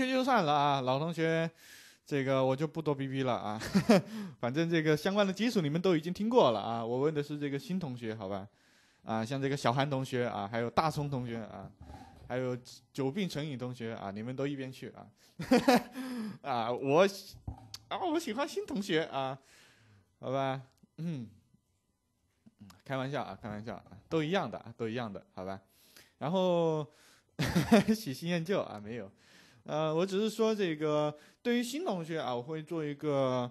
这就算了啊，老同学，这个我就不多逼逼了啊。反正这个相关的基础你们都已经听过了啊。我问的是这个新同学，好吧？啊，像这个小韩同学啊，还有大葱同学啊，还有久病成瘾同学啊，你们都一边去啊！啊，我啊，我喜欢新同学啊，好吧？嗯，开玩笑啊，开玩笑啊，都一样的啊，都一样的，好吧？然后 喜新厌旧啊，没有。呃，我只是说这个，对于新同学啊，我会做一个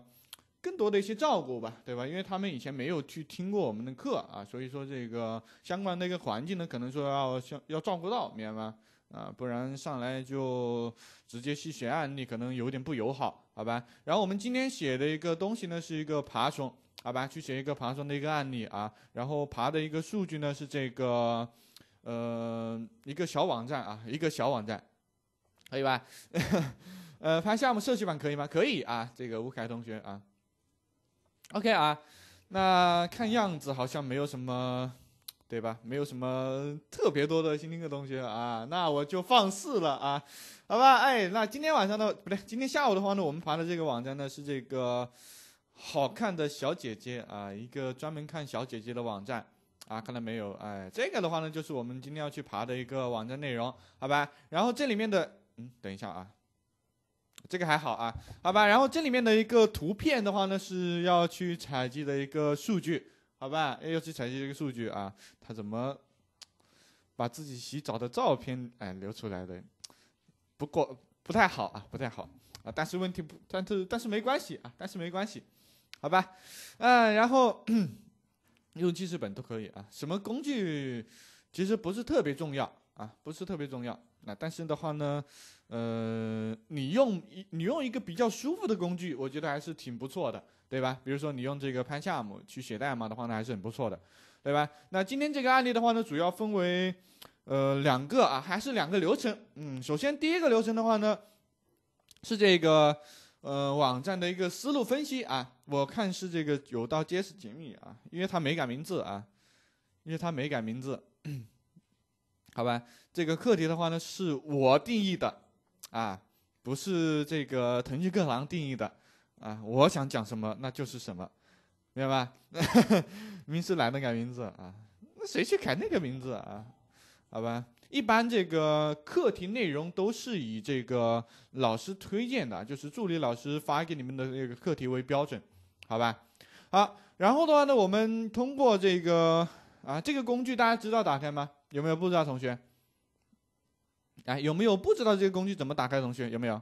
更多的一些照顾吧，对吧？因为他们以前没有去听过我们的课啊，所以说这个相关的一个环境呢，可能说要要照顾到，明白吗？啊，不然上来就直接去写案例，可能有点不友好，好吧？然后我们今天写的一个东西呢，是一个爬虫，好吧？去写一个爬虫的一个案例啊，然后爬的一个数据呢是这个，呃，一个小网站啊，一个小网站。可以吧？呃，拍项目社区版可以吗？可以啊，这个吴凯同学啊。OK 啊，那看样子好像没有什么，对吧？没有什么特别多的新听的同学啊，那我就放肆了啊，好吧？哎，那今天晚上的不对，今天下午的话呢，我们爬的这个网站呢是这个好看的小姐姐啊，一个专门看小姐姐的网站啊，看到没有？哎，这个的话呢，就是我们今天要去爬的一个网站内容，好吧？然后这里面的。嗯，等一下啊，这个还好啊，好吧。然后这里面的一个图片的话呢，是要去采集的一个数据，好吧？要去采集一个数据啊，他怎么把自己洗澡的照片哎留出来的？不过不太好啊，不太好啊。但是问题不，但是但是没关系啊，但是没关系，好吧？嗯，然后 用记事本都可以啊。什么工具其实不是特别重要啊，不是特别重要。那但是的话呢，呃，你用一你用一个比较舒服的工具，我觉得还是挺不错的，对吧？比如说你用这个潘夏姆去写代码的话呢，还是很不错的，对吧？那今天这个案例的话呢，主要分为呃两个啊，还是两个流程，嗯，首先第一个流程的话呢，是这个呃网站的一个思路分析啊，我看是这个有道 JS 锦鲤啊，因为他没改名字啊，因为他没改名字。好吧，这个课题的话呢是我定义的，啊，不是这个腾讯课堂定义的，啊，我想讲什么那就是什么，明白吧？名师懒得改名字啊，那谁去改那个名字啊？好吧，一般这个课题内容都是以这个老师推荐的，就是助理老师发给你们的那个课题为标准，好吧？好，然后的话呢，我们通过这个啊，这个工具大家知道打开吗？有没有不知道同学？哎，有没有不知道这个工具怎么打开？同学有没有？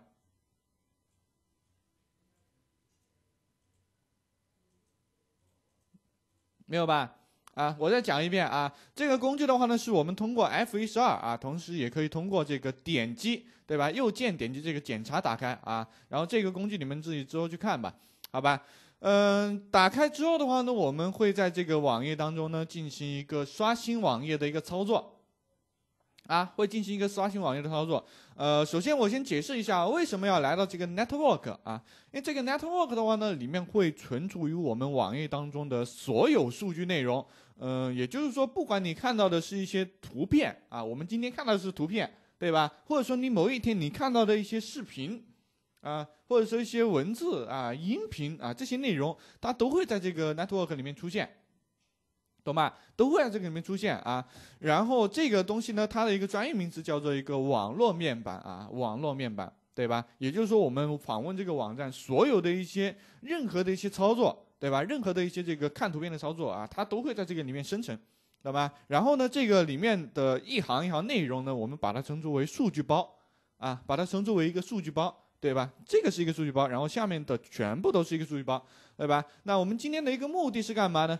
没有吧？啊，我再讲一遍啊，这个工具的话呢，是我们通过 F12 啊，同时也可以通过这个点击，对吧？右键点击这个检查打开啊，然后这个工具你们自己之后去看吧，好吧？嗯，打开之后的话呢，我们会在这个网页当中呢进行一个刷新网页的一个操作。啊，会进行一个刷新网页的操作。呃，首先我先解释一下为什么要来到这个 network 啊，因为这个 network 的话呢，里面会存储于我们网页当中的所有数据内容。嗯，也就是说，不管你看到的是一些图片啊，我们今天看到的是图片，对吧？或者说你某一天你看到的一些视频啊，或者说一些文字啊、音频啊这些内容，它都会在这个 network 里面出现。懂吗？都会在这个里面出现啊。然后这个东西呢，它的一个专业名词叫做一个网络面板啊，网络面板，对吧？也就是说，我们访问这个网站，所有的一些任何的一些操作，对吧？任何的一些这个看图片的操作啊，它都会在这个里面生成，懂吧？然后呢，这个里面的一行一行内容呢，我们把它称之为数据包啊，把它称之为一个数据包，对吧？这个是一个数据包，然后下面的全部都是一个数据包，对吧？那我们今天的一个目的是干嘛呢？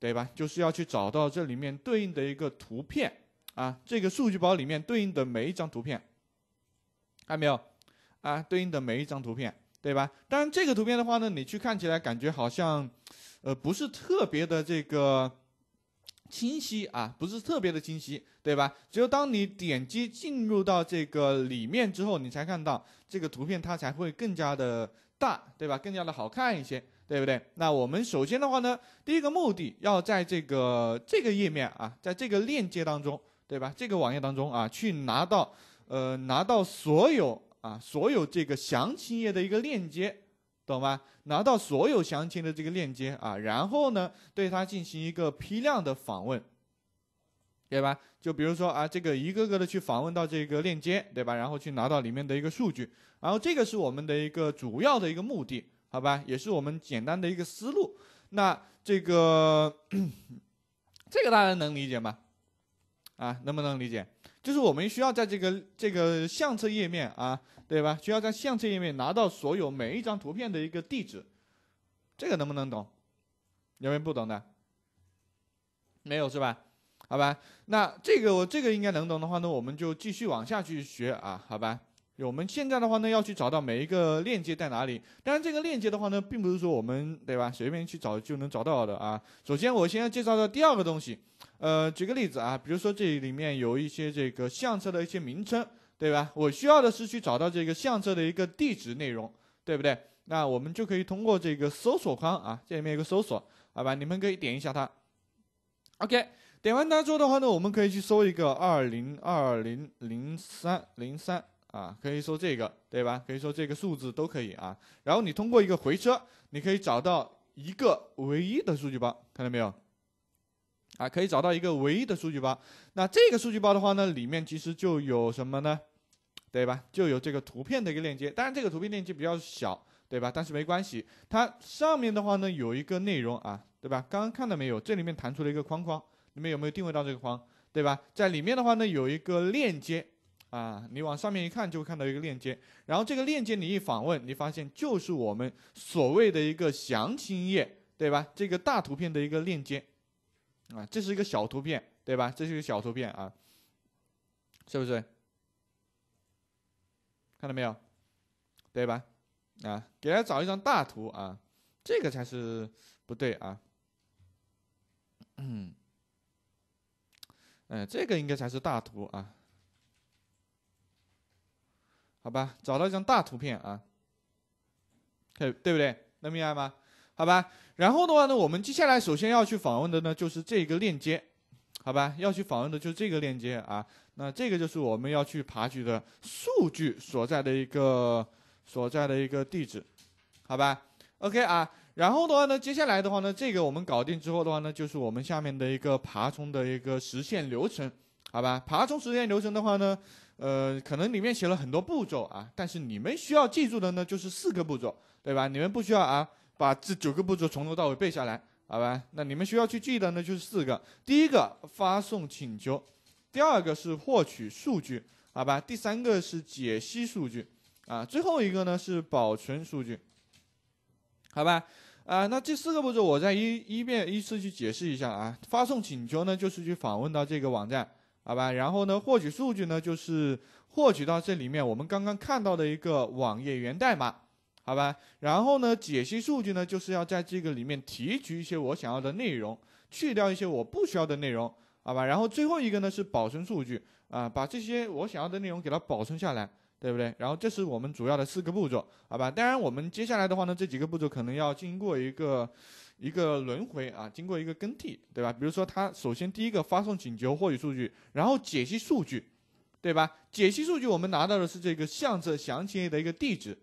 对吧？就是要去找到这里面对应的一个图片啊，这个数据包里面对应的每一张图片，看到没有？啊，对应的每一张图片，对吧？当然，这个图片的话呢，你去看起来感觉好像，呃，不是特别的这个清晰啊，不是特别的清晰，对吧？只有当你点击进入到这个里面之后，你才看到这个图片它才会更加的大，对吧？更加的好看一些。对不对？那我们首先的话呢，第一个目的要在这个这个页面啊，在这个链接当中，对吧？这个网页当中啊，去拿到，呃，拿到所有啊，所有这个详情页的一个链接，懂吗？拿到所有详情的这个链接啊，然后呢，对它进行一个批量的访问，对吧？就比如说啊，这个一个个的去访问到这个链接，对吧？然后去拿到里面的一个数据，然后这个是我们的一个主要的一个目的。好吧，也是我们简单的一个思路。那这个，这个大家能理解吗？啊，能不能理解？就是我们需要在这个这个相册页面啊，对吧？需要在相册页面拿到所有每一张图片的一个地址，这个能不能懂？有没有不懂的？没有是吧？好吧，那这个我这个应该能懂的话呢，我们就继续往下去学啊，好吧？我们现在的话呢，要去找到每一个链接在哪里。但是这个链接的话呢，并不是说我们对吧，随便去找就能找到的啊。首先，我先要介绍的第二个东西，呃，举个例子啊，比如说这里面有一些这个相册的一些名称，对吧？我需要的是去找到这个相册的一个地址内容，对不对？那我们就可以通过这个搜索框啊，这里面有个搜索，好吧？你们可以点一下它。OK，点完它之后的话呢，我们可以去搜一个二零二零零三零三。啊，可以说这个对吧？可以说这个数字都可以啊。然后你通过一个回车，你可以找到一个唯一的数据包，看到没有？啊，可以找到一个唯一的数据包。那这个数据包的话呢，里面其实就有什么呢？对吧？就有这个图片的一个链接。当然这个图片链接比较小，对吧？但是没关系，它上面的话呢有一个内容啊，对吧？刚刚看到没有？这里面弹出了一个框框，你们有没有定位到这个框？对吧？在里面的话呢有一个链接。啊，你往上面一看，就会看到一个链接。然后这个链接你一访问，你发现就是我们所谓的一个详情页，对吧？这个大图片的一个链接，啊，这是一个小图片，对吧？这是一个小图片啊，是不是？看到没有，对吧？啊，给大家找一张大图啊，这个才是不对啊，嗯，哎，这个应该才是大图啊。好吧，找到一张大图片啊 o 对不对？能明白吗？好吧，然后的话呢，我们接下来首先要去访问的呢就是这个链接，好吧，要去访问的就是这个链接啊，那这个就是我们要去爬取的数据所在的一个所在的一个地址，好吧，OK 啊，然后的话呢，接下来的话呢，这个我们搞定之后的话呢，就是我们下面的一个爬虫的一个实现流程，好吧，爬虫实现流程的话呢。呃，可能里面写了很多步骤啊，但是你们需要记住的呢，就是四个步骤，对吧？你们不需要啊，把这九个步骤从头到尾背下来，好吧？那你们需要去记的呢，就是四个：第一个，发送请求；第二个是获取数据，好吧？第三个是解析数据，啊，最后一个呢是保存数据，好吧？啊，那这四个步骤，我再一一遍依次去解释一下啊。发送请求呢，就是去访问到这个网站。好吧，然后呢，获取数据呢，就是获取到这里面我们刚刚看到的一个网页源代码，好吧，然后呢，解析数据呢，就是要在这个里面提取一些我想要的内容，去掉一些我不需要的内容，好吧，然后最后一个呢是保存数据，啊，把这些我想要的内容给它保存下来，对不对？然后这是我们主要的四个步骤，好吧，当然我们接下来的话呢，这几个步骤可能要经过一个。一个轮回啊，经过一个更替，对吧？比如说，它首先第一个发送请求获取数据，然后解析数据，对吧？解析数据我们拿到的是这个相册详情页的一个地址，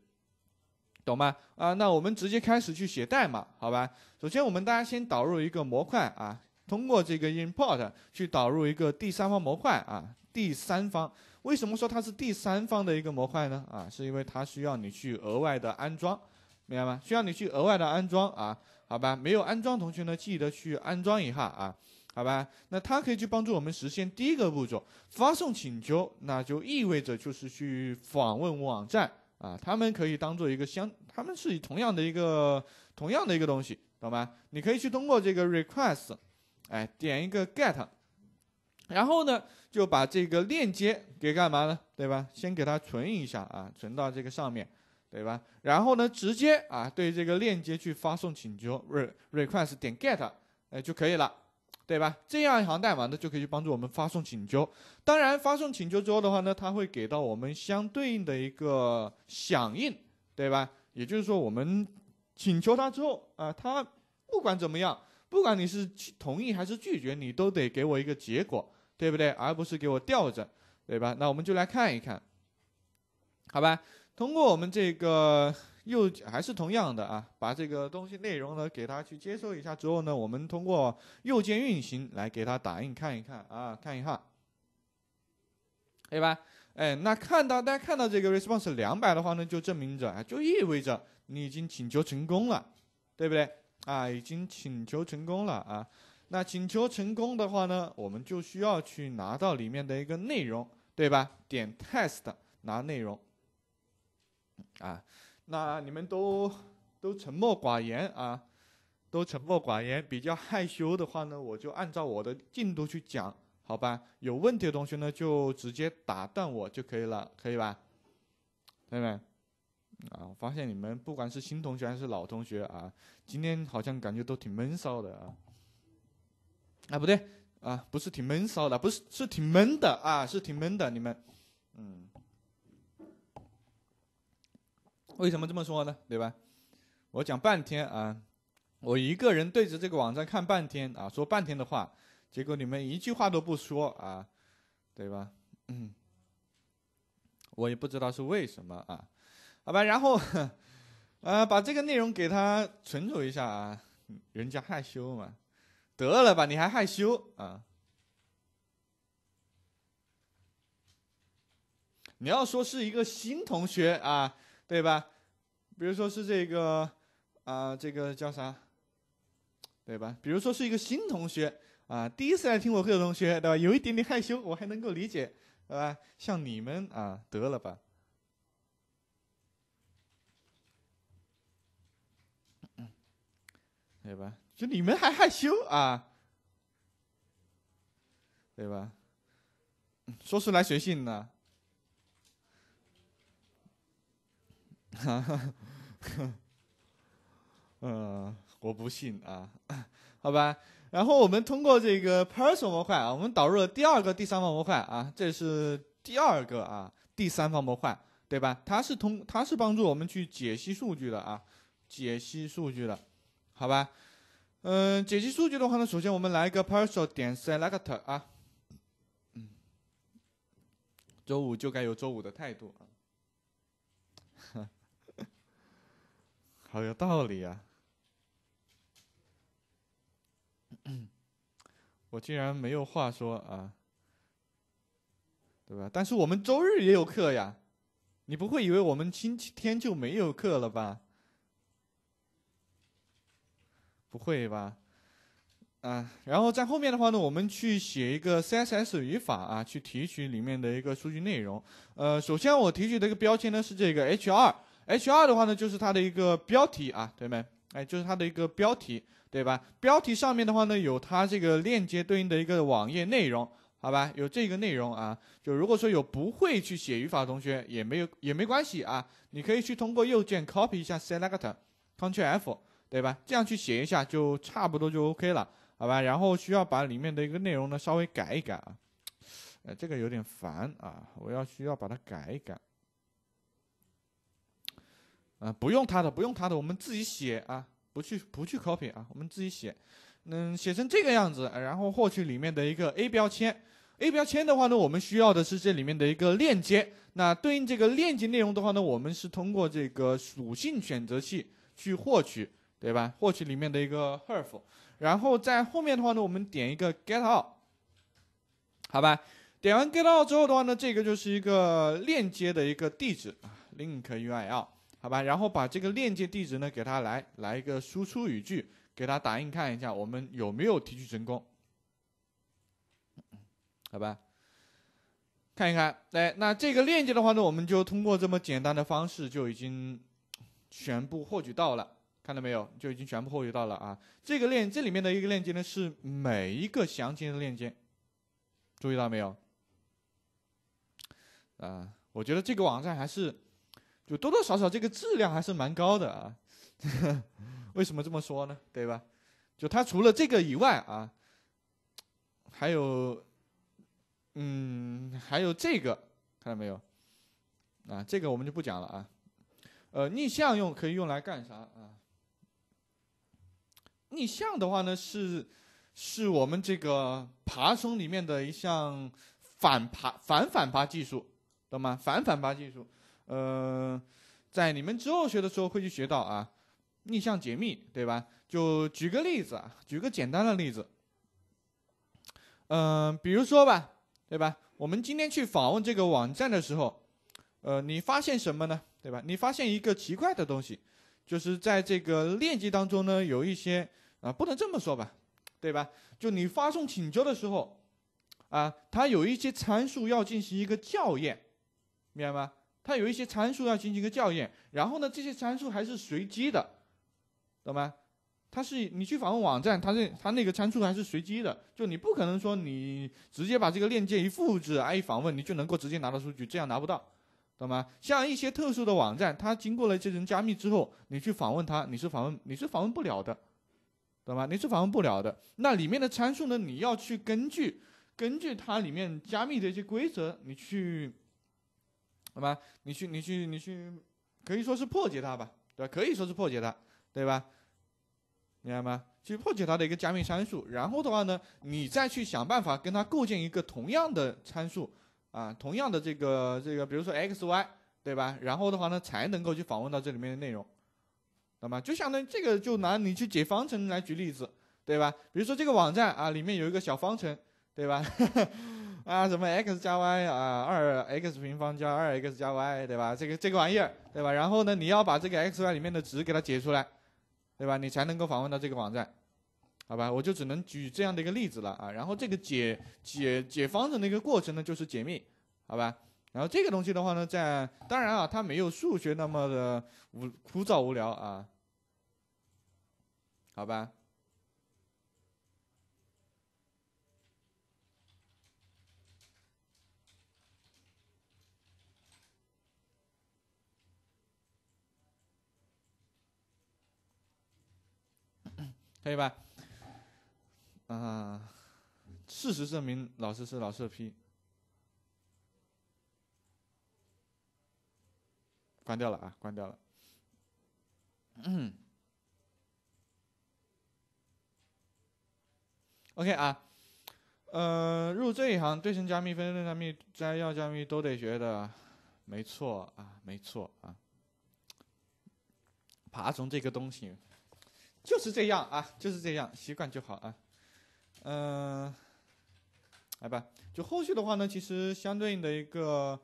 懂吗？啊，那我们直接开始去写代码，好吧？首先我们大家先导入一个模块啊，通过这个 import 去导入一个第三方模块啊。第三方为什么说它是第三方的一个模块呢？啊，是因为它需要你去额外的安装，明白吗？需要你去额外的安装啊。好吧，没有安装同学呢，记得去安装一下啊。好吧，那它可以去帮助我们实现第一个步骤，发送请求，那就意味着就是去访问网站啊。他们可以当做一个相，他们是同样的一个同样的一个东西，懂吗？你可以去通过这个 request，哎，点一个 get，然后呢就把这个链接给干嘛呢？对吧？先给它存一下啊，存到这个上面。对吧？然后呢，直接啊对这个链接去发送请求，re request 点 get，哎就可以了，对吧？这样一行代码呢就可以帮助我们发送请求。当然，发送请求之后的话呢，它会给到我们相对应的一个响应，对吧？也就是说，我们请求它之后啊，它不管怎么样，不管你是同意还是拒绝，你都得给我一个结果，对不对？而不是给我吊着，对吧？那我们就来看一看，好吧？通过我们这个右还是同样的啊，把这个东西内容呢给它去接收一下之后呢，我们通过右键运行来给它打印看一看啊，看一下，可以吧？哎，那看到大家看到这个 response 两百的话呢，就证明着啊，就意味着你已经请求成功了，对不对？啊，已经请求成功了啊。那请求成功的话呢，我们就需要去拿到里面的一个内容，对吧？点 test 拿内容。啊，那你们都都沉默寡言啊，都沉默寡言，比较害羞的话呢，我就按照我的进度去讲，好吧？有问题的同学呢，就直接打断我就可以了，可以吧？同学们，啊，我发现你们不管是新同学还是老同学啊，今天好像感觉都挺闷骚的啊。啊，不对啊，不是挺闷骚的，不是是挺闷的啊，是挺闷的你们，嗯。为什么这么说呢？对吧？我讲半天啊，我一个人对着这个网站看半天啊，说半天的话，结果你们一句话都不说啊，对吧？嗯，我也不知道是为什么啊。好吧，然后 啊，把这个内容给他存储一下啊，人家害羞嘛，得了吧，你还害羞啊？你要说是一个新同学啊。对吧？比如说是这个，啊，这个叫啥？对吧？比如说是一个新同学，啊，第一次来听我课的同学，对吧？有一点点害羞，我还能够理解，对吧？像你们啊，得了吧？对吧？就你们还害羞啊？对吧？说是来学信呢？哈哈，嗯，我不信啊，好吧。然后我们通过这个 personal 模块啊，我们导入了第二个第三方模块啊，这是第二个啊第三方模块，对吧？它是通它是帮助我们去解析数据的啊，解析数据的，好吧？嗯，解析数据的话呢，首先我们来一个 personal 点 s e l e c t 啊。嗯，周五就该有周五的态度啊。好有道理啊！我竟然没有话说啊，对吧？但是我们周日也有课呀，你不会以为我们星期天就没有课了吧？不会吧？啊！然后在后面的话呢，我们去写一个 CSS 语法啊，去提取里面的一个数据内容。呃，首先我提取的一个标签呢是这个 HR。H2 的话呢，就是它的一个标题啊，对们，哎，就是它的一个标题，对吧？标题上面的话呢，有它这个链接对应的一个网页内容，好吧？有这个内容啊。就如果说有不会去写语法的同学，也没有也没关系啊，你可以去通过右键 Copy 一下 s e l e c t o Ctrl+F，对吧？这样去写一下就差不多就 OK 了，好吧？然后需要把里面的一个内容呢稍微改一改啊，哎，这个有点烦啊，我要需要把它改一改。啊，不用它的，不用它的，我们自己写啊，不去不去 copy 啊，我们自己写，嗯，写成这个样子，然后获取里面的一个 a 标签，a 标签的话呢，我们需要的是这里面的一个链接，那对应这个链接内容的话呢，我们是通过这个属性选择器去获取，对吧？获取里面的一个 h r f 然后在后面的话呢，我们点一个 get out，好吧，点完 get out 之后的话呢，这个就是一个链接的一个地址啊，link url。好吧，然后把这个链接地址呢，给它来来一个输出语句，给它打印看一下，我们有没有提取成功？好吧，看一看，来，那这个链接的话呢，我们就通过这么简单的方式就已经全部获取到了，看到没有？就已经全部获取到了啊。这个链这里面的一个链接呢，是每一个详情的链接，注意到没有？啊，我觉得这个网站还是。就多多少少这个质量还是蛮高的啊，为什么这么说呢？对吧？就它除了这个以外啊，还有，嗯，还有这个，看到没有？啊，这个我们就不讲了啊。呃，逆向用可以用来干啥啊？逆向的话呢，是是我们这个爬虫里面的一项反爬、反反爬技术，懂吗？反反爬技术。呃，在你们之后学的时候会去学到啊，逆向解密，对吧？就举个例子啊，举个简单的例子。嗯，比如说吧，对吧？我们今天去访问这个网站的时候，呃，你发现什么呢？对吧？你发现一个奇怪的东西，就是在这个链接当中呢，有一些啊，不能这么说吧，对吧？就你发送请求的时候，啊，它有一些参数要进行一个校验，明白吗？它有一些参数要进行一个校验，然后呢，这些参数还是随机的，懂吗？它是你去访问网站，它那它那个参数还是随机的，就你不可能说你直接把这个链接一复制，哎，一访问你就能够直接拿到数据，这样拿不到，懂吗？像一些特殊的网站，它经过了这层加密之后，你去访问它，你是访问你是访问不了的，懂吗？你是访问不了的。那里面的参数呢，你要去根据根据它里面加密的一些规则，你去。好么你去，你去，你去，可以说是破解它吧，对吧？可以说是破解它，对吧？明白吗？去破解它的一个加密参数，然后的话呢，你再去想办法跟它构建一个同样的参数啊，同样的这个这个，比如说 x y，对吧？然后的话呢，才能够去访问到这里面的内容，懂吗？就相当于这个，就拿你去解方程来举例子，对吧？比如说这个网站啊，里面有一个小方程，对吧？啊，什么 x 加 y 啊，二 x 平方加二 x 加 y，对吧？这个这个玩意儿，对吧？然后呢，你要把这个 x、y 里面的值给它解出来，对吧？你才能够访问到这个网站，好吧？我就只能举这样的一个例子了啊。然后这个解解解方程的一个过程呢，就是解密，好吧？然后这个东西的话呢，在当然啊，它没有数学那么的无枯燥无聊啊，好吧？可以吧？啊，事实证明，老师是老色批。关掉了啊，关掉了。嗯。OK 啊，呃，入这一行，对称加密、分类加密、摘要加密都得学的，没错啊，没错啊。爬虫这个东西。就是这样啊，就是这样，习惯就好啊。嗯，来吧，就后续的话呢，其实相对应的一个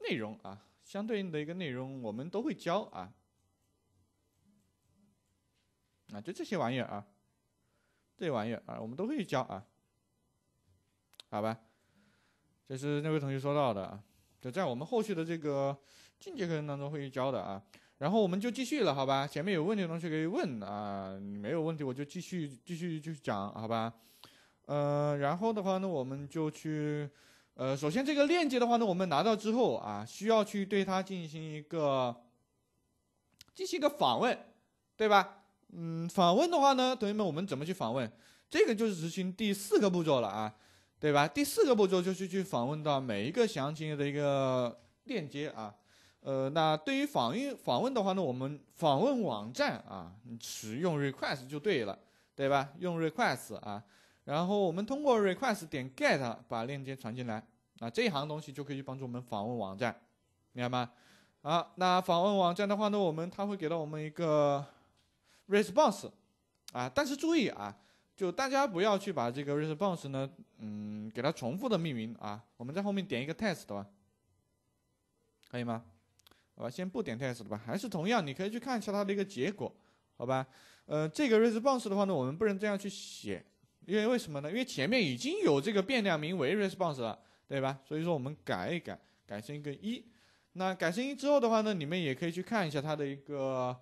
内容啊，相对应的一个内容我们都会教啊。啊，就这些玩意儿啊，这些玩意儿啊，我们都会教啊。好吧，这是那位同学说到的啊，就在我们后续的这个进阶课程当中会教的啊。然后我们就继续了，好吧？前面有问题，同学可以问啊。没有问题，我就继续继续继续讲，好吧？呃，然后的话呢，我们就去，呃，首先这个链接的话呢，我们拿到之后啊，需要去对它进行一个进行一个访问，对吧？嗯，访问的话呢，同学们，我们怎么去访问？这个就是执行第四个步骤了啊，对吧？第四个步骤就是去访问到每一个详情页的一个链接啊。呃，那对于访问访问的话呢，我们访问网站啊，使用 request 就对了，对吧？用 request 啊，然后我们通过 request 点 get 把链接传进来啊，这一行东西就可以去帮助我们访问网站，明白吗？好，那访问网站的话呢，我们它会给到我们一个 response 啊，但是注意啊，就大家不要去把这个 response 呢，嗯，给它重复的命名啊，我们在后面点一个 test 吧，可以吗？好吧，先不点 test 吧，还是同样，你可以去看一下它的一个结果，好吧？呃，这个 response 的话呢，我们不能这样去写，因为为什么呢？因为前面已经有这个变量名为 response 了，对吧？所以说我们改一改，改成一个一。那改成一之后的话呢，你们也可以去看一下它的一个，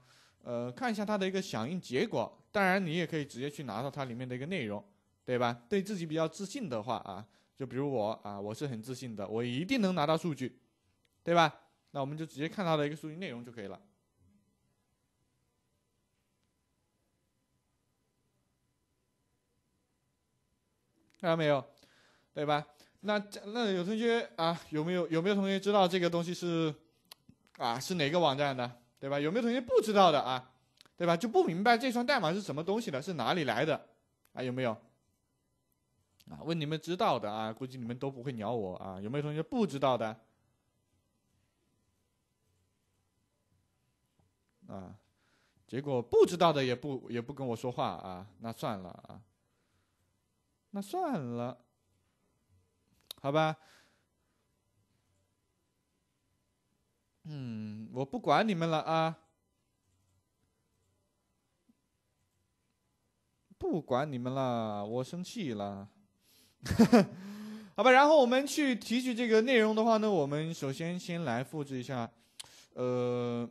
呃，看一下它的一个响应结果。当然，你也可以直接去拿到它里面的一个内容，对吧？对自己比较自信的话啊，就比如我啊，我是很自信的，我一定能拿到数据，对吧？那我们就直接看它的一个数据内容就可以了，看到没有，对吧？那那有同学啊，有没有有没有同学知道这个东西是，啊是哪个网站的，对吧？有没有同学不知道的啊，对吧？就不明白这串代码是什么东西的，是哪里来的啊？有没有？啊，问你们知道的啊，估计你们都不会鸟我啊。有没有同学不知道的？啊，结果不知道的也不也不跟我说话啊，那算了啊，那算了，好吧，嗯，我不管你们了啊，不管你们了，我生气了，好吧，然后我们去提取这个内容的话呢，我们首先先来复制一下，呃。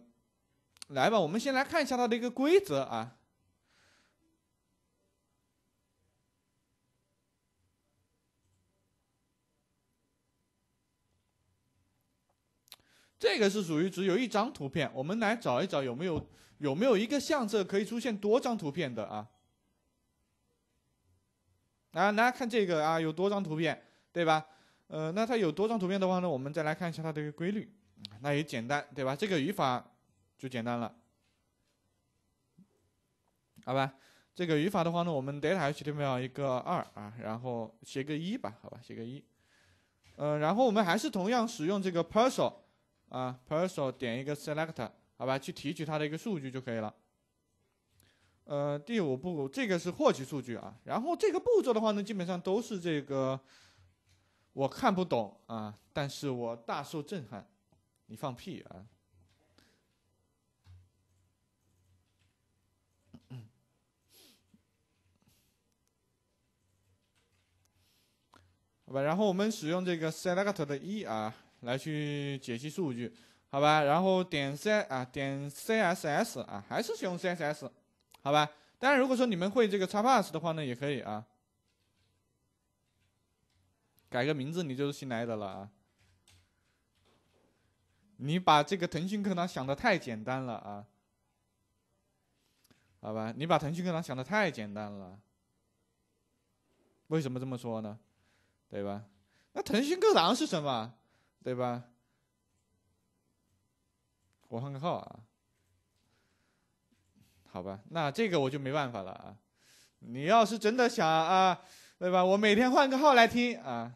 来吧，我们先来看一下它的一个规则啊。这个是属于只有一张图片，我们来找一找有没有有没有一个相册可以出现多张图片的啊？大来看这个啊，有多张图片，对吧？呃，那它有多张图片的话呢，我们再来看一下它的一个规律，那也简单，对吧？这个语法。就简单了，好吧？这个语法的话呢，我们 data html 一个二啊，然后写个一吧，好吧？写个一，呃，然后我们还是同样使用这个 personal 啊，personal 点一个 s e l e c t 好吧？去提取它的一个数据就可以了。呃，第五步，这个是获取数据啊。然后这个步骤的话呢，基本上都是这个我看不懂啊，但是我大受震撼，你放屁啊！好吧，然后我们使用这个 s e l e c t 的一啊来去解析数据，好吧，然后点 c 啊点 c s s 啊还是使用 c s s 好吧，当然如果说你们会这个 x pass 的话呢，也可以啊，改个名字你就是新来的了啊，你把这个腾讯课堂想的太简单了啊，好吧，你把腾讯课堂想的太简单了，为什么这么说呢？对吧？那腾讯课堂是什么？对吧？我换个号啊。好吧，那这个我就没办法了啊。你要是真的想啊，对吧？我每天换个号来听啊。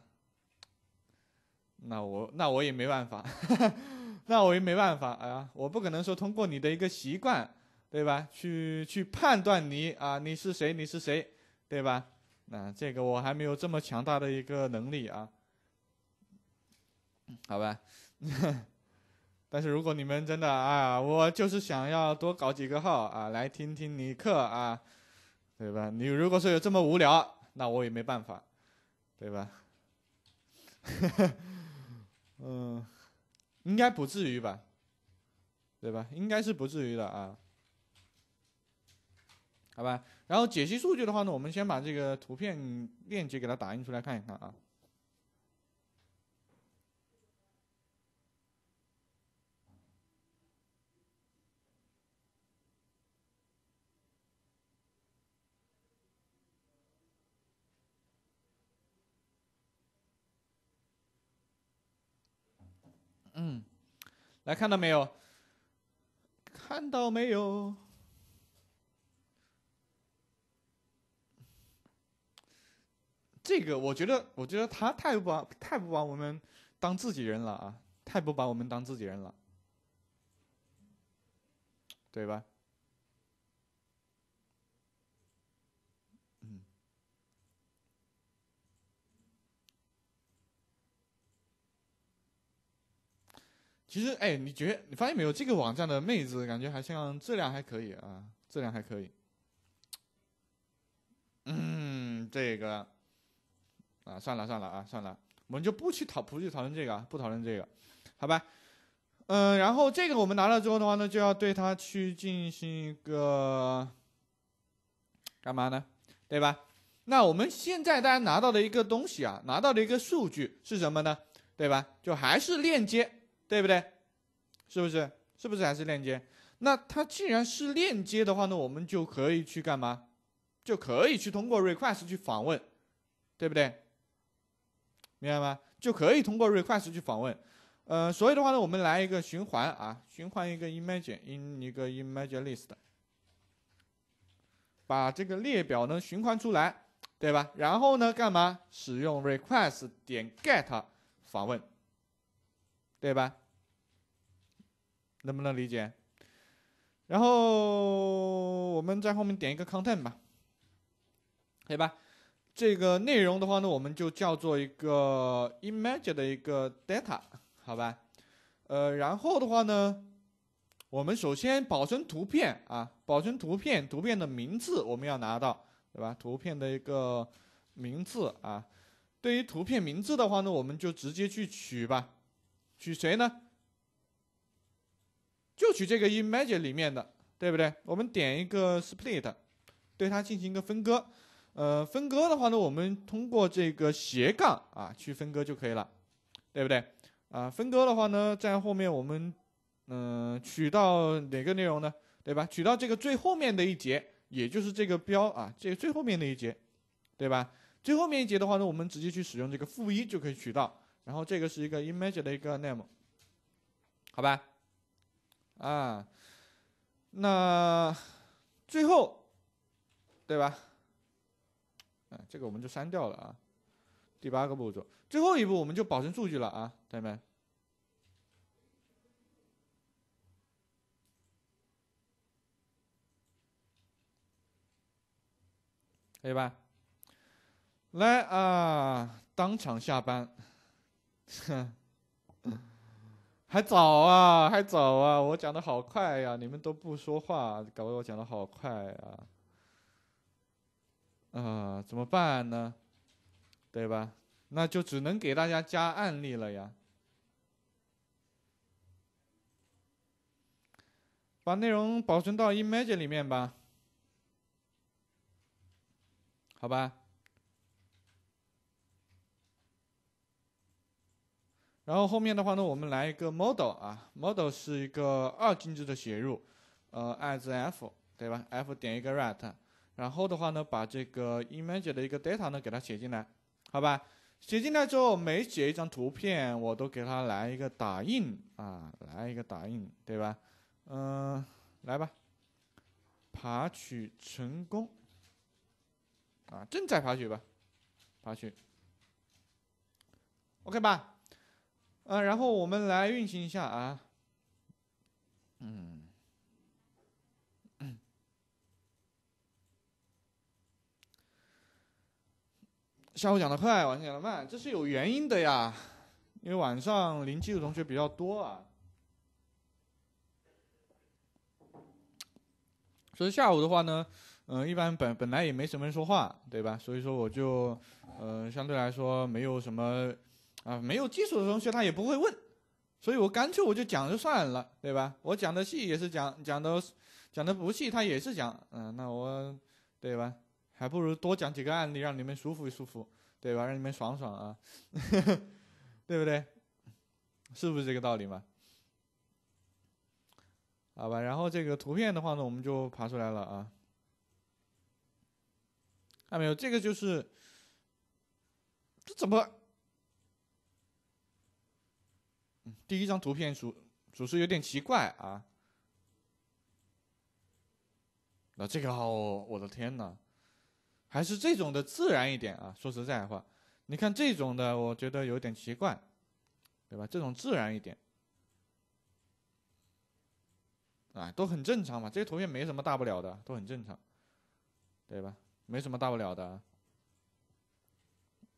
那我那我也没办法，那我也没办法啊。我不可能说通过你的一个习惯，对吧？去去判断你啊，你是谁？你是谁？对吧？啊，这个我还没有这么强大的一个能力啊，好吧。但是如果你们真的啊，我就是想要多搞几个号啊，来听听你课啊，对吧？你如果说有这么无聊，那我也没办法，对吧？嗯，应该不至于吧，对吧？应该是不至于的啊，好吧。然后解析数据的话呢，我们先把这个图片链接给它打印出来看一看啊。嗯，来看到没有？看到没有？这个我觉得，我觉得他太不把太不把我们当自己人了啊！太不把我们当自己人了，对吧？嗯。其实，哎，你觉得你发现没有？这个网站的妹子感觉还像质量还可以啊，质量还可以。嗯，这个。啊，算了算了啊，算了，我们就不去讨不去讨论这个，不讨论这个，好吧？嗯，然后这个我们拿到之后的话呢，就要对它去进行一个干嘛呢？对吧？那我们现在大家拿到的一个东西啊，拿到的一个数据是什么呢？对吧？就还是链接，对不对？是不是？是不是还是链接？那它既然是链接的话呢，我们就可以去干嘛？就可以去通过 request 去访问，对不对？明白吗？就可以通过 request 去访问，呃，所以的话呢，我们来一个循环啊，循环一个 image in 一个 image list，把这个列表呢循环出来，对吧？然后呢，干嘛？使用 request 点 get 访问，对吧？能不能理解？然后我们在后面点一个 content 吧，对吧？这个内容的话呢，我们就叫做一个 image 的一个 data，好吧？呃，然后的话呢，我们首先保存图片啊，保存图片，图片的名字我们要拿到，对吧？图片的一个名字啊，对于图片名字的话呢，我们就直接去取吧，取谁呢？就取这个 image 里面的，对不对？我们点一个 split，对它进行一个分割。呃，分割的话呢，我们通过这个斜杠啊去分割就可以了，对不对？啊，分割的话呢，在后面我们嗯取到哪个内容呢？对吧？取到这个最后面的一节，也就是这个标啊，这最后面的一节，对吧？最后面一节的话呢，我们直接去使用这个负一就可以取到。然后这个是一个 image 的一个 name，好吧？啊，那最后，对吧？这个我们就删掉了啊。第八个步骤，最后一步我们就保存数据了啊，同学们，可以吧？来啊，当场下班，哼，还早啊，还早啊，我讲的好快呀，你们都不说话，搞得我讲的好快啊。啊，怎么办呢？对吧？那就只能给大家加案例了呀。把内容保存到 image 里面吧。好吧。然后后面的话呢，我们来一个 model 啊，model 是一个二进制的写入，呃，as f 对吧？f 点一个 r e a t 然后的话呢，把这个 image 的一个 data 呢给它写进来，好吧？写进来之后，每写一张图片，我都给它来一个打印啊，来一个打印，对吧？嗯，来吧，爬取成功啊，正在爬取吧，爬取，OK 吧？啊，然后我们来运行一下啊。下午讲的快，晚上讲的慢，这是有原因的呀，因为晚上零基础同学比较多啊。所以下午的话呢，嗯，一般本本来也没什么人说话，对吧？所以说我就，呃，相对来说没有什么，啊，没有基础的同学他也不会问，所以我干脆我就讲就算了，对吧？我讲的细也是讲，讲的讲的不细他也是讲，嗯，那我，对吧？还不如多讲几个案例，让你们舒服一舒服，对吧？让你们爽爽啊，对不对？是不是这个道理嘛？好吧，然后这个图片的话呢，我们就爬出来了啊。看到没有？这个就是，这怎么？第一张图片属属实有点奇怪啊。那这个哦，我的天哪！还是这种的自然一点啊！说实在话，你看这种的，我觉得有点奇怪，对吧？这种自然一点，啊，都很正常嘛。这些图片没什么大不了的，都很正常，对吧？没什么大不了的，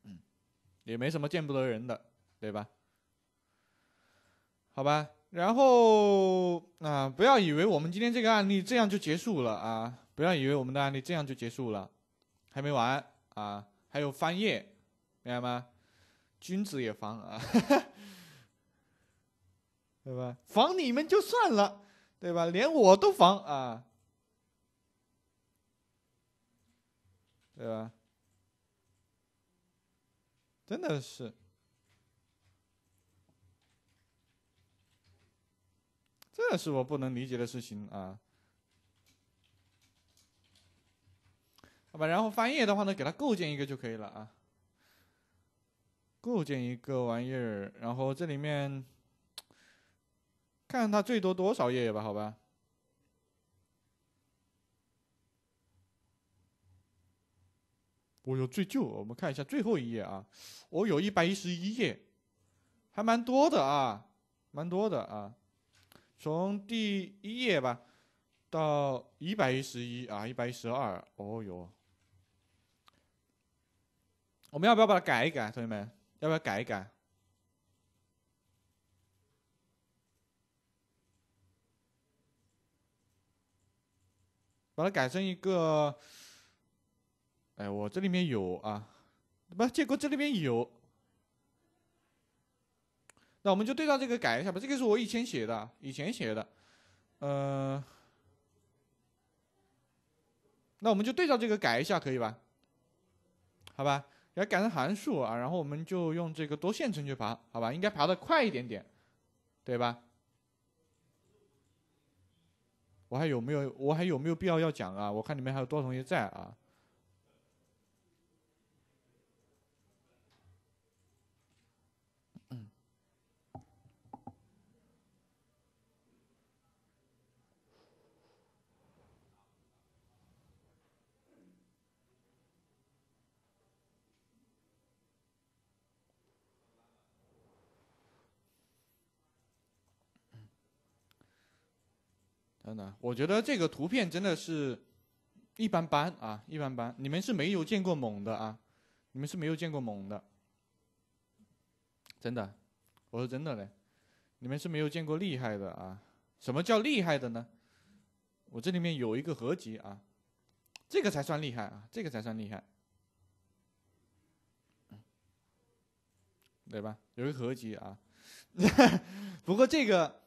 嗯，也没什么见不得人的，对吧？好吧，然后啊，不要以为我们今天这个案例这样就结束了啊！不要以为我们的案例这样就结束了。还没完啊，还有翻页，明白吗？君子也防啊，对吧？防你们就算了，对吧？连我都防啊，对吧？真的是，这是我不能理解的事情啊。好吧，然后翻页的话呢，给它构建一个就可以了啊。构建一个玩意儿，然后这里面，看看它最多多少页吧？好吧。我有最旧，我们看一下最后一页啊。我有一百一十一页，还蛮多的啊，蛮多的啊。从第一页吧，到一百一十一啊，一百一十二。哦哟。我们要不要把它改一改？同学们，要不要改一改？把它改成一个……哎，我这里面有啊，不，结果这里面有。那我们就对照这个改一下吧。这个是我以前写的，以前写的，嗯，那我们就对照这个改一下，可以吧？好吧。要改成函数啊，然后我们就用这个多线程去爬，好吧？应该爬的快一点点，对吧？我还有没有我还有没有必要要讲啊？我看里面还有多少同学在啊。真的，我觉得这个图片真的是一般般啊，一般般。你们是没有见过猛的啊，你们是没有见过猛的，真的，我说真的嘞，你们是没有见过厉害的啊。什么叫厉害的呢？我这里面有一个合集啊，这个才算厉害啊，这个才算厉害，对吧？有一个合集啊，不过这个，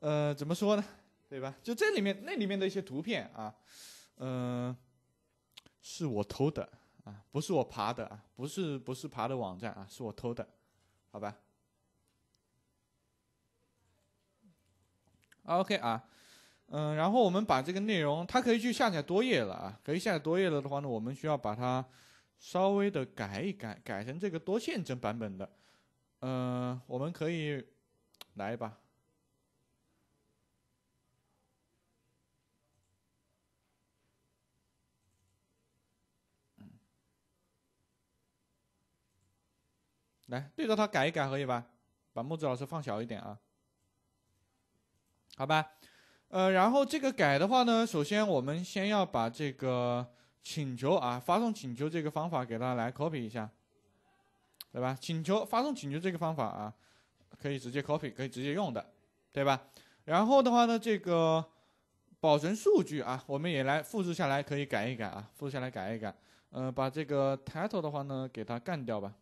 呃，怎么说呢？对吧？就这里面那里面的一些图片啊，嗯，是我偷的啊，不是我爬的啊，不是不是爬的网站啊，是我偷的，好吧？OK 啊，嗯，然后我们把这个内容，它可以去下载多页了啊，可以下载多页了的话呢，我们需要把它稍微的改一改，改成这个多线程版本的，嗯，我们可以来吧。来对着它改一改可以吧？把木子老师放小一点啊。好吧，呃，然后这个改的话呢，首先我们先要把这个请求啊，发送请求这个方法给它来 copy 一下，对吧？请求发送请求这个方法啊，可以直接 copy，可以直接用的，对吧？然后的话呢，这个保存数据啊，我们也来复制下来，可以改一改啊，复制下来改一改，呃，把这个 title 的话呢，给它干掉吧。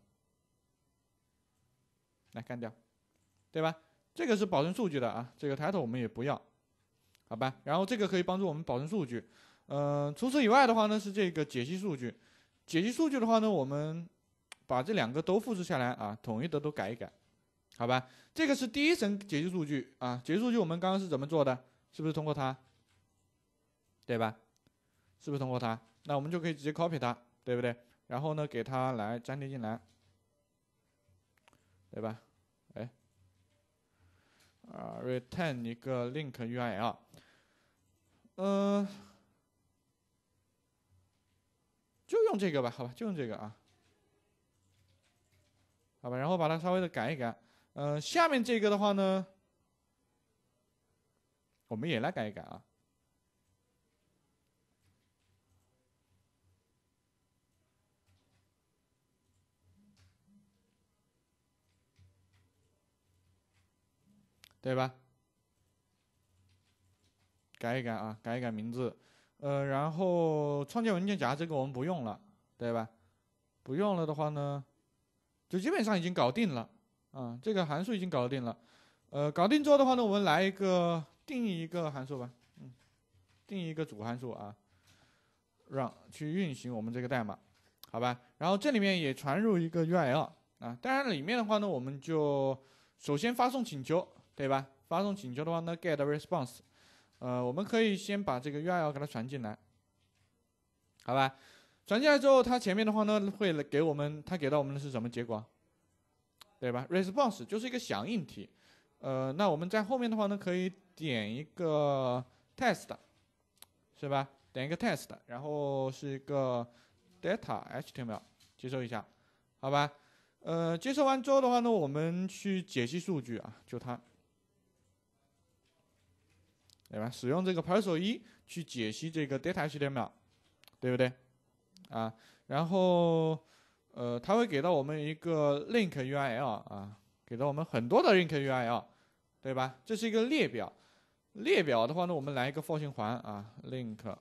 来干掉，对吧？这个是保存数据的啊，这个 title 我们也不要，好吧？然后这个可以帮助我们保存数据，嗯，除此以外的话呢，是这个解析数据，解析数据的话呢，我们把这两个都复制下来啊，统一的都改一改，好吧？这个是第一层解析数据啊，解析数据我们刚刚是怎么做的？是不是通过它？对吧？是不是通过它？那我们就可以直接 copy 它，对不对？然后呢，给它来粘贴进来。对吧？哎，啊 r e t u r n 一个 link URL，嗯，就用这个吧，好吧，就用这个啊，好吧，然后把它稍微的改一改。呃，下面这个的话呢，我们也来改一改啊。对吧？改一改啊，改一改名字。呃，然后创建文件夹这个我们不用了，对吧？不用了的话呢，就基本上已经搞定了啊。这个函数已经搞定了。呃，搞定之后的话呢，我们来一个定义一个函数吧，嗯，定一个主函数啊，让去运行我们这个代码，好吧？然后这里面也传入一个 URL 啊。当然里面的话呢，我们就首先发送请求。对吧？发送请求的话呢，get response，呃，我们可以先把这个 URL 给它传进来，好吧？传进来之后，它前面的话呢会给我们，它给到我们的是什么结果？对吧？response 就是一个响应体，呃，那我们在后面的话呢可以点一个 test，是吧？点一个 test，然后是一个 data html 接收一下，好吧？呃，接收完之后的话呢，我们去解析数据啊，就它。对吧？使用这个 Parseo 一去解析这个 Data 系列表，对不对？啊，然后呃，它会给到我们一个 Link URL 啊，给到我们很多的 Link URL，对吧？这是一个列表，列表的话呢，我们来一个 For 循环啊，Link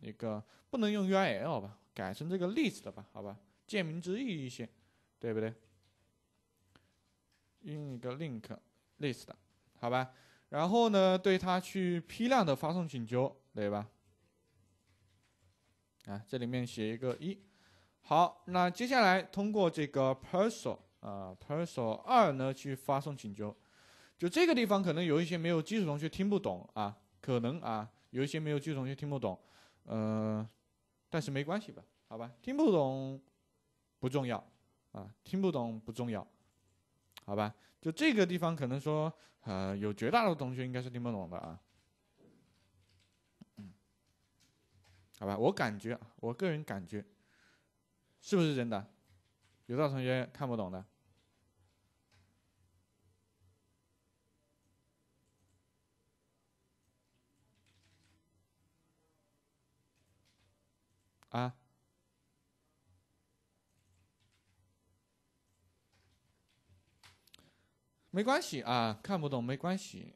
一个不能用 URL 吧，改成这个 List 吧，好吧？见名知意一些，对不对？用一个 Link List 好吧？然后呢，对它去批量的发送请求，对吧？啊，这里面写一个一。好，那接下来通过这个 person 啊，person 二呢去发送请求。就这个地方可能有一些没有基础同学听不懂啊，可能啊有一些没有基础同学听不懂，嗯，但是没关系吧？好吧，听不懂不重要啊，听不懂不重要，好吧？就这个地方，可能说，呃，有绝大多数同学应该是听不懂的啊。好吧，我感觉，我个人感觉，是不是真的？有多少同学看不懂的啊？没关系啊，看不懂没关系。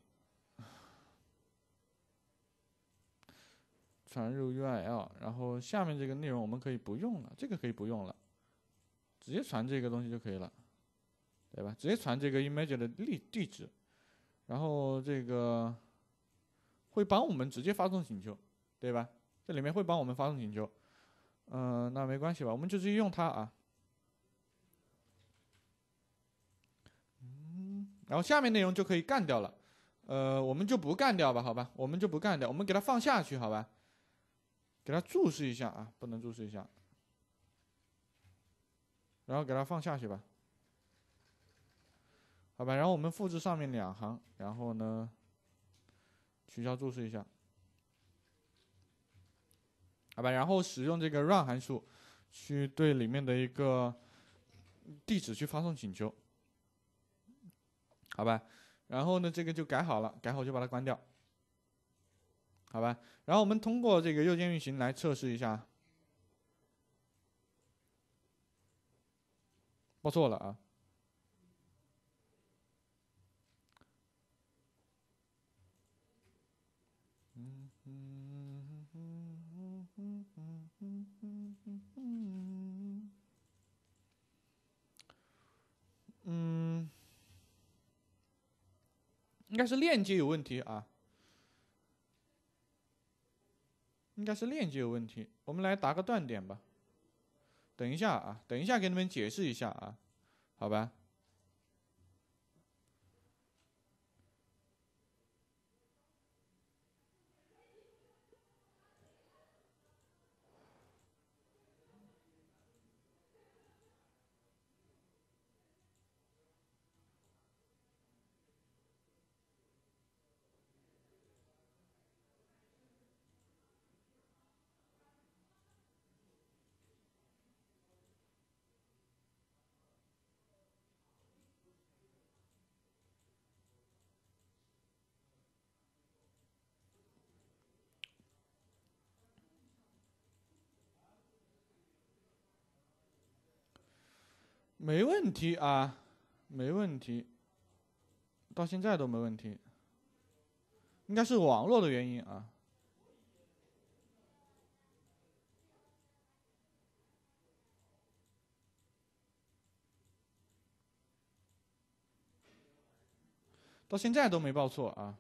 传入 URL，然后下面这个内容我们可以不用了，这个可以不用了，直接传这个东西就可以了，对吧？直接传这个 image 的地地址，然后这个会帮我们直接发送请求，对吧？这里面会帮我们发送请求。嗯，那没关系吧，我们就直接用它啊。然后下面内容就可以干掉了，呃，我们就不干掉吧，好吧，我们就不干掉，我们给它放下去，好吧，给它注释一下啊，不能注释一下，然后给它放下去吧，好吧，然后我们复制上面两行，然后呢，取消注释一下，好吧，然后使用这个 run 函数去对里面的一个地址去发送请求。好吧，然后呢，这个就改好了，改好就把它关掉。好吧，然后我们通过这个右键运行来测试一下，报错了啊。应该是链接有问题啊，应该是链接有问题。我们来打个断点吧，等一下啊，等一下给你们解释一下啊，好吧。没问题啊，没问题，到现在都没问题，应该是网络的原因啊，到现在都没报错啊。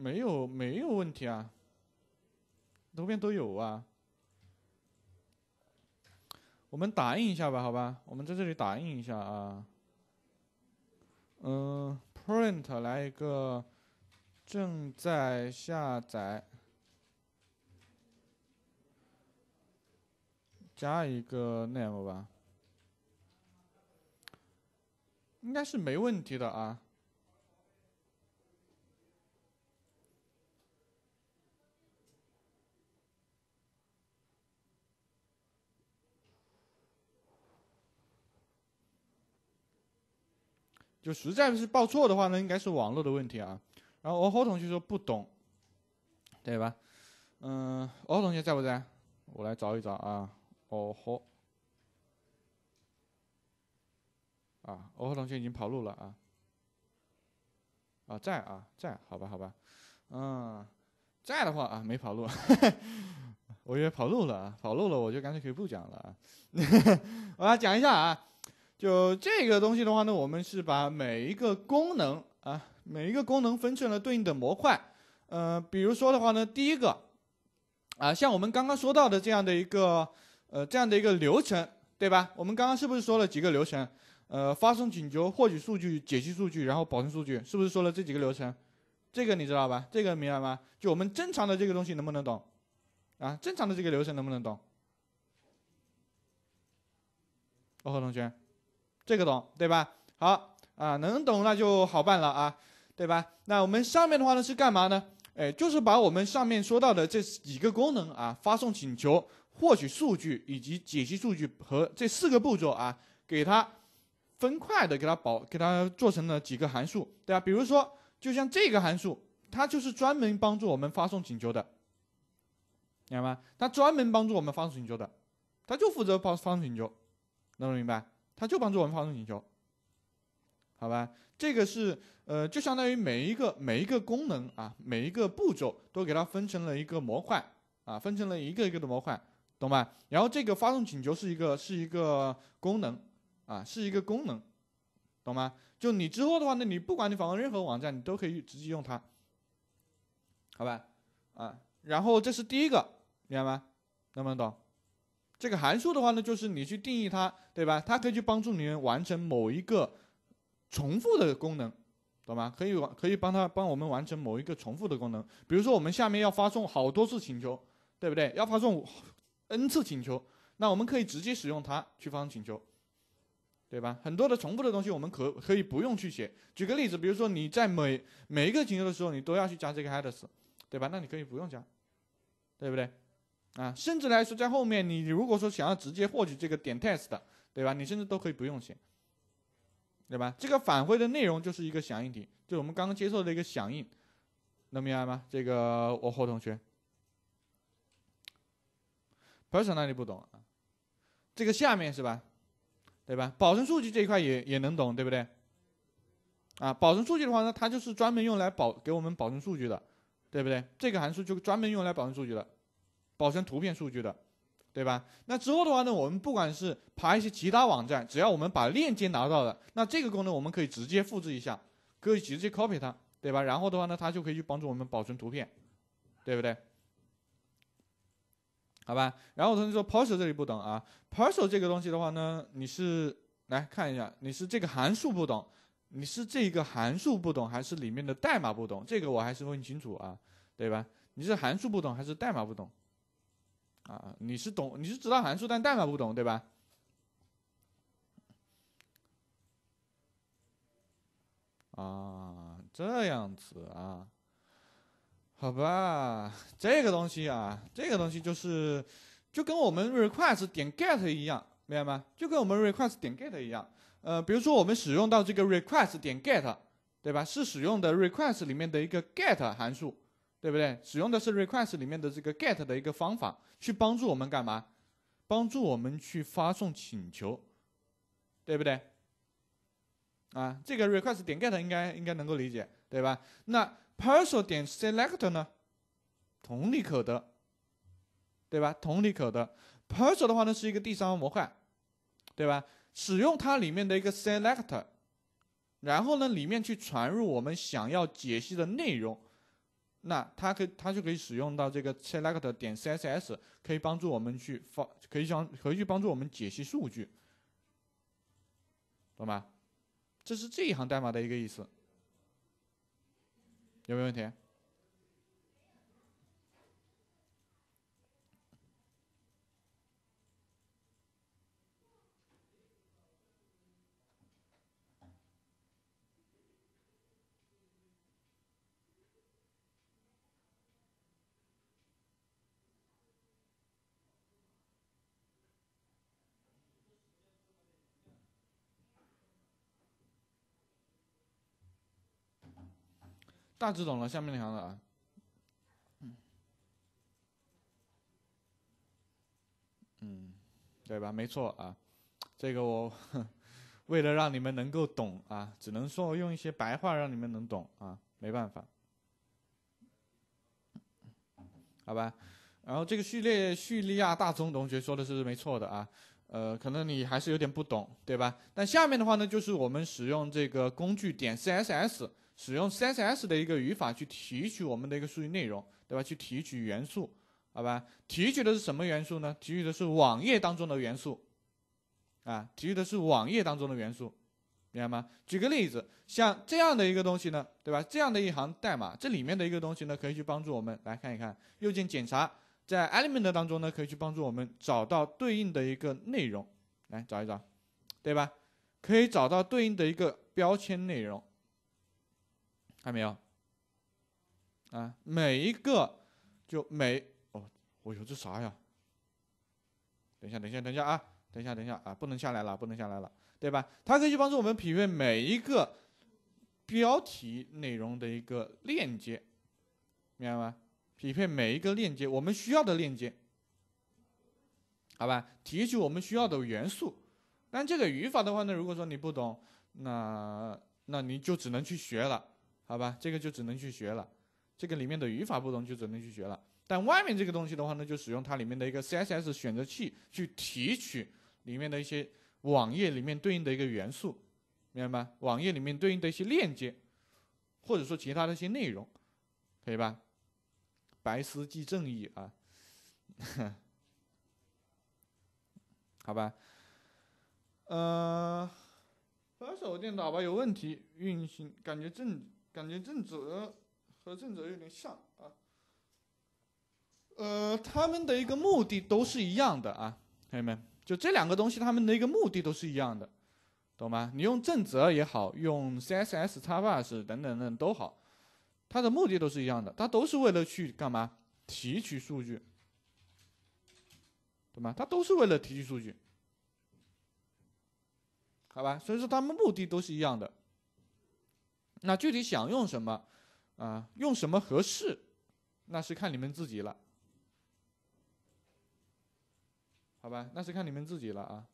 没有没有问题啊，图片都有啊。我们打印一下吧，好吧，我们在这里打印一下啊。嗯，print 来一个，正在下载，加一个 name 吧，应该是没问题的啊。实在是报错的话呢，应该是网络的问题啊。然后哦，何同学说不懂，对吧？嗯，哦何同学在不在？我来找一找啊。哦吼，啊哦同学已经跑路了啊。啊在啊在，好吧好吧，嗯，在的话啊没跑路，我以为跑路了啊跑路了我就干脆可以不讲了啊，我来讲一下啊。就这个东西的话呢，我们是把每一个功能啊，每一个功能分成了对应的模块，呃，比如说的话呢，第一个，啊，像我们刚刚说到的这样的一个，呃，这样的一个流程，对吧？我们刚刚是不是说了几个流程？呃，发送请求、获取数据、解析数据、然后保存数据，是不是说了这几个流程？这个你知道吧？这个明白吗？就我们正常的这个东西能不能懂？啊，正常的这个流程能不能懂？哦，同学。这个懂对吧？好啊，能懂那就好办了啊，对吧？那我们上面的话呢是干嘛呢？哎，就是把我们上面说到的这几个功能啊，发送请求、获取数据以及解析数据和这四个步骤啊，给它分块的，给它保，给它做成了几个函数，对吧？比如说，就像这个函数，它就是专门帮助我们发送请求的，明白吗？它专门帮助我们发送请求的，它就负责发发送请求，能明白？它就帮助我们发送请求，好吧？这个是呃，就相当于每一个每一个功能啊，每一个步骤都给它分成了一个模块啊，分成了一个一个的模块，懂吗？然后这个发送请求是一个是一个功能啊，是一个功能，懂吗？就你之后的话呢，你不管你访问任何网站，你都可以直接用它，好吧？啊，然后这是第一个，明白吗？能不能懂？这个函数的话呢，就是你去定义它，对吧？它可以去帮助你们完成某一个重复的功能，懂吗？可以完，可以帮它帮我们完成某一个重复的功能。比如说我们下面要发送好多次请求，对不对？要发送 N 次请求，那我们可以直接使用它去发送请求，对吧？很多的重复的东西，我们可可以不用去写。举个例子，比如说你在每每一个请求的时候，你都要去加这个 headers，对吧？那你可以不用加，对不对？啊，甚至来说，在后面你如果说想要直接获取这个点 test，对吧？你甚至都可以不用写，对吧？这个返回的内容就是一个响应体，就我们刚刚接受的一个响应，能明白吗？这个我霍同学，不要讲那里不懂啊。这个下面是吧，对吧？保存数据这一块也也能懂，对不对？啊，保存数据的话呢，它就是专门用来保给我们保存数据的，对不对？这个函数就专门用来保存数据的。保存图片数据的，对吧？那之后的话呢，我们不管是爬一些其他网站，只要我们把链接拿到了，那这个功能我们可以直接复制一下，可以直接 copy 它，对吧？然后的话呢，它就可以去帮助我们保存图片，对不对？好吧。然后同学说，p a r z l e 这里不懂啊。p a r z l e 这个东西的话呢，你是来看一下，你是这个函数不懂，你是这个函数不懂，还是里面的代码不懂？这个我还是问清楚啊，对吧？你是函数不懂，还是代码不懂？啊，你是懂，你是知道函数，但代码不懂，对吧？啊，这样子啊，好吧，这个东西啊，这个东西就是就跟我们 request 点 get 一样，明白吗？就跟我们 request 点 get 一样。呃，比如说我们使用到这个 request 点 get，对吧？是使用的 request 里面的一个 get 函数。对不对？使用的是 request 里面的这个 get 的一个方法，去帮助我们干嘛？帮助我们去发送请求，对不对？啊，这个 request 点 get 应该应该能够理解，对吧？那 p a r s e l 点 selector 呢？同理可得，对吧？同理可得 p a r s e l 的话呢是一个第三方模块，对吧？使用它里面的一个 s e l e c t 然后呢里面去传入我们想要解析的内容。那它可它就可以使用到这个 s e l e c t 点 CSS，可以帮助我们去发，可以将可以去帮助我们解析数据，懂吗？这是这一行代码的一个意思，有没有问题？大致懂了下面那行了啊，嗯，对吧？没错啊，这个我 为了让你们能够懂啊，只能说我用一些白话让你们能懂啊，没办法，好吧。然后这个序列叙利亚大宗同学说的是没错的啊，呃，可能你还是有点不懂，对吧？但下面的话呢，就是我们使用这个工具点 CSS。使用 CSS 的一个语法去提取我们的一个数据内容，对吧？去提取元素，好吧？提取的是什么元素呢？提取的是网页当中的元素，啊，提取的是网页当中的元素，明白吗？举个例子，像这样的一个东西呢，对吧？这样的一行代码，这里面的一个东西呢，可以去帮助我们来看一看。右键检查，在 Element 当中呢，可以去帮助我们找到对应的一个内容，来找一找，对吧？可以找到对应的一个标签内容。看到没有？啊，每一个就每哦，我有这啥呀？等一下，等一下，等一下啊！等一下，等一下啊！不能下来了，不能下来了，对吧？它可以帮助我们匹配每一个标题内容的一个链接，明白吗？匹配每一个链接，我们需要的链接，好吧？提取我们需要的元素。但这个语法的话呢，如果说你不懂，那那你就只能去学了。好吧，这个就只能去学了。这个里面的语法不同，就只能去学了。但外面这个东西的话呢，就使用它里面的一个 CSS 选择器去提取里面的一些网页里面对应的一个元素，明白吗？网页里面对应的一些链接，或者说其他的一些内容，可以吧？白丝即正义啊！好吧，呃，反手电脑吧，有问题运行，感觉正。感觉正则和正则有点像啊，呃，他们的一个目的都是一样的啊，朋友们，就这两个东西，他们的一个目的都是一样的，懂吗？你用正则也好，用 CSS b 法式等等等都好，它的目的都是一样的，它都是为了去干嘛？提取数据，懂吗？它都是为了提取数据，好吧？所以说，他们目的都是一样的。那具体想用什么，啊，用什么合适，那是看你们自己了，好吧，那是看你们自己了啊。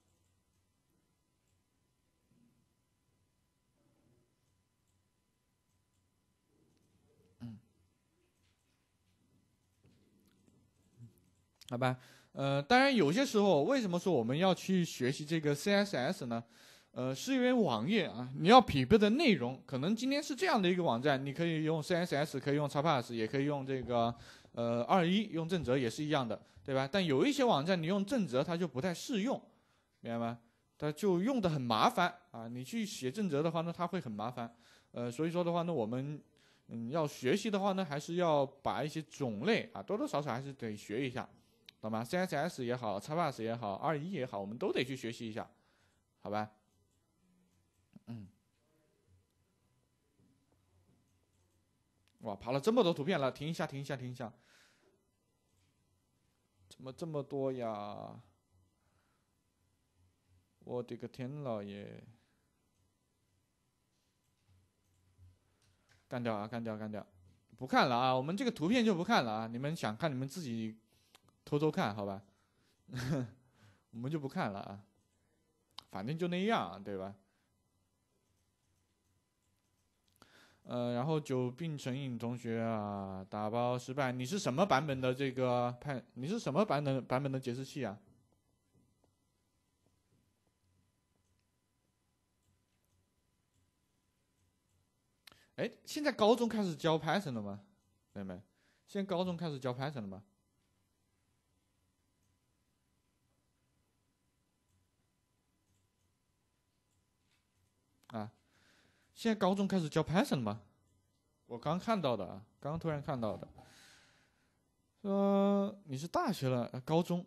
嗯，好吧，呃，当然有些时候，为什么说我们要去学习这个 CSS 呢？呃，是因为网页啊，你要匹配的内容，可能今天是这样的一个网站，你可以用 CSS，可以用叉 p a s s 也可以用这个，呃，二一用正则也是一样的，对吧？但有一些网站你用正则它就不太适用，明白吗？它就用的很麻烦啊！你去写正则的话呢，它会很麻烦。呃，所以说的话呢，我们嗯要学习的话呢，还是要把一些种类啊，多多少少还是得学一下，懂吗？CSS 也好叉 p a s s 也好，二一也好，我们都得去学习一下，好吧？嗯，哇，跑了这么多图片了，停一下，停一下，停一下，怎么这么多呀？我的个天老爷，干掉啊，干掉，干掉，不看了啊，我们这个图片就不看了啊，你们想看你们自己偷偷看，好吧，我们就不看了啊，反正就那样，对吧？呃，然后久病成瘾同学啊，打包失败。你是什么版本的这个派？你是什么版本版本的解释器啊？哎，现在高中开始教 Python 了吗？妹妹，现在高中开始教 Python 了吗？现在高中开始教 Python 吗？我刚看到的啊，刚突然看到的。说你是大学了，高中，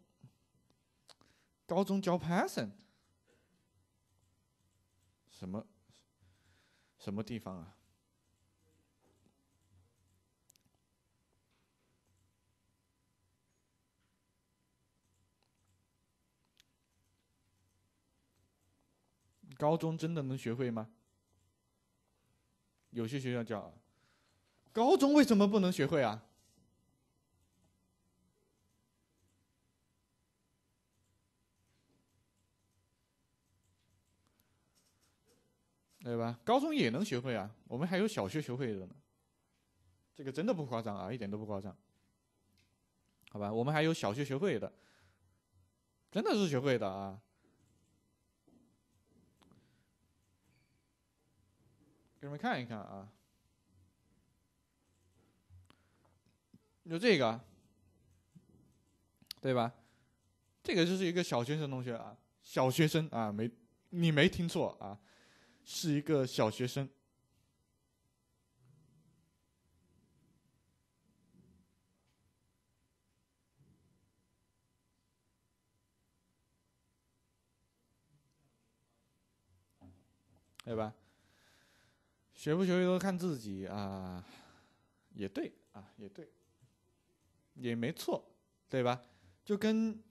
高中教 Python，什么，什么地方啊？高中真的能学会吗？有些学校教，高中为什么不能学会啊？对吧？高中也能学会啊，我们还有小学学会的，呢。这个真的不夸张啊，一点都不夸张。好吧，我们还有小学学会的，真的是学会的啊。给你们看一看啊，就这个，对吧？这个就是一个小学生同学啊，小学生啊，没你没听错啊，是一个小学生，对吧？学不学都看自己啊，也对啊，也对，也没错，对吧？就跟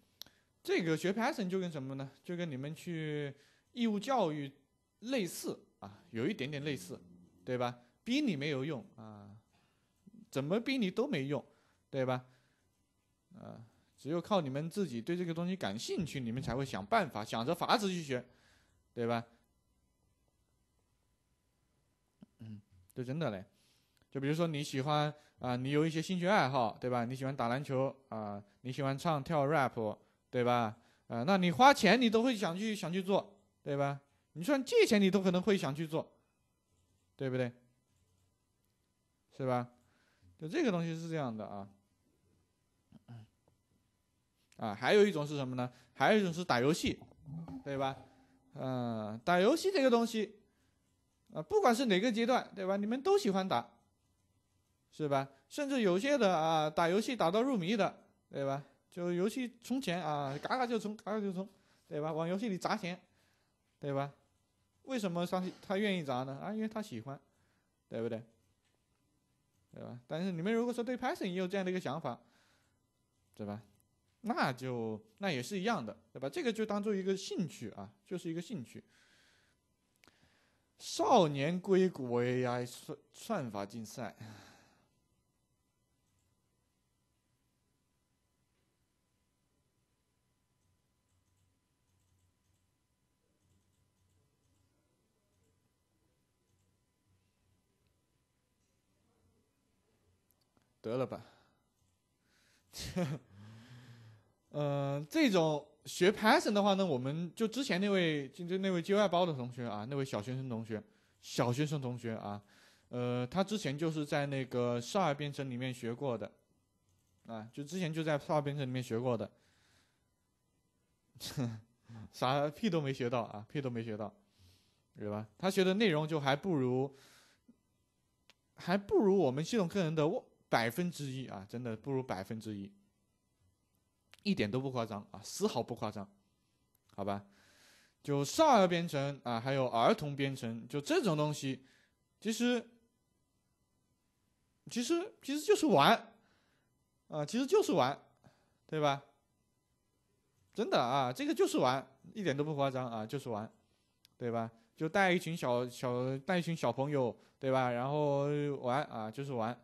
这个学 Python 就跟什么呢？就跟你们去义务教育类似啊，有一点点类似，对吧？逼你没有用啊，怎么逼你都没用，对吧？啊，只有靠你们自己对这个东西感兴趣，你们才会想办法想着法子去学，对吧？就真的嘞，就比如说你喜欢啊，你有一些兴趣爱好，对吧？你喜欢打篮球啊，你喜欢唱跳 rap，对吧？啊，那你花钱你都会想去想去做，对吧？你算借钱你都可能会想去做，对不对？是吧？就这个东西是这样的啊。啊，还有一种是什么呢？还有一种是打游戏，对吧？嗯，打游戏这个东西。不管是哪个阶段，对吧？你们都喜欢打，是吧？甚至有些的啊，打游戏打到入迷的，对吧？就游戏充钱啊，嘎嘎就充，嘎嘎就充，对吧？往游戏里砸钱，对吧？为什么上去他愿意砸呢？啊，因为他喜欢，对不对？对吧？但是你们如果说对 Python 也有这样的一个想法，对吧？那就那也是一样的，对吧？这个就当做一个兴趣啊，就是一个兴趣。少年硅谷 AI 算算法竞赛，得了吧，嗯，这种。学 Python 的话呢，我们就之前那位就就那位接外包的同学啊，那位小学生同学，小学生同学啊，呃，他之前就是在那个少儿编程里面学过的，啊，就之前就在少儿编程里面学过的，啥屁都没学到啊，屁都没学到，对吧？他学的内容就还不如，还不如我们系统课程的百分之一啊，真的不如百分之一。一点都不夸张啊，丝毫不夸张，好吧？就少儿编程啊，还有儿童编程，就这种东西，其实，其实其实就是玩，啊，其实就是玩，对吧？真的啊，这个就是玩，一点都不夸张啊，就是玩，对吧？就带一群小小带一群小朋友，对吧？然后玩啊，就是玩，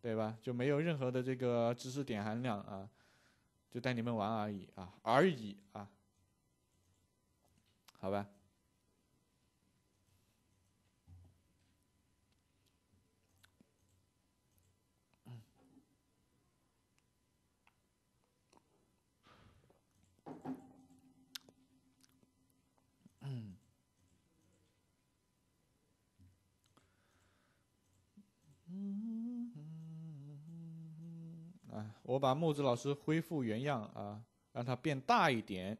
对吧？就没有任何的这个知识点含量啊。就带你们玩而已啊，而已啊，好吧。嗯。嗯。啊！我把木子老师恢复原样啊，让它变大一点。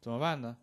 怎么办呢？